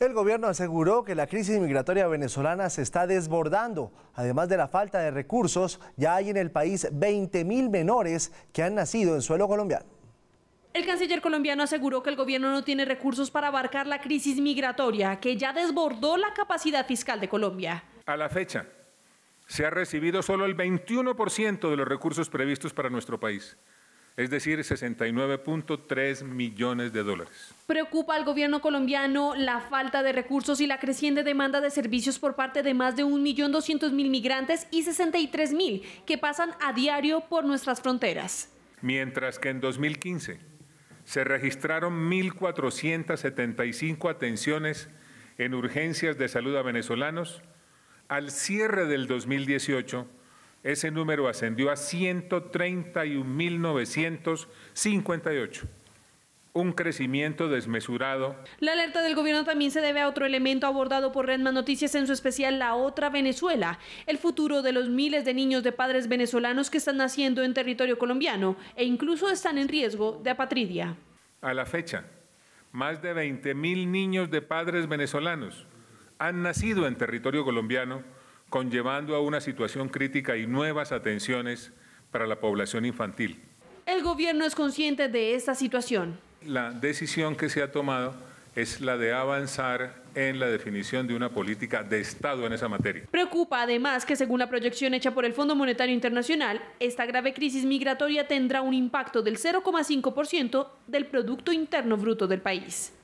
El gobierno aseguró que la crisis migratoria venezolana se está desbordando. Además de la falta de recursos, ya hay en el país 20.000 menores que han nacido en suelo colombiano. El canciller colombiano aseguró que el gobierno no tiene recursos para abarcar la crisis migratoria, que ya desbordó la capacidad fiscal de Colombia. A la fecha, se ha recibido solo el 21% de los recursos previstos para nuestro país es decir, 69.3 millones de dólares. Preocupa al gobierno colombiano la falta de recursos y la creciente demanda de servicios por parte de más de 1.200.000 migrantes y 63.000 que pasan a diario por nuestras fronteras. Mientras que en 2015 se registraron 1.475 atenciones en urgencias de salud a venezolanos, al cierre del 2018 ese número ascendió a 131.958 un crecimiento desmesurado. La alerta del gobierno también se debe a otro elemento abordado por Redman Noticias, en su especial La Otra Venezuela, el futuro de los miles de niños de padres venezolanos que están naciendo en territorio colombiano e incluso están en riesgo de apatridia. A la fecha, más de 20.000 niños de padres venezolanos han nacido en territorio colombiano conllevando a una situación crítica y nuevas atenciones para la población infantil. El gobierno es consciente de esta situación. La decisión que se ha tomado es la de avanzar en la definición de una política de Estado en esa materia. Preocupa además que según la proyección hecha por el Fondo Monetario Internacional, esta grave crisis migratoria tendrá un impacto del 0,5% del producto interno bruto del país.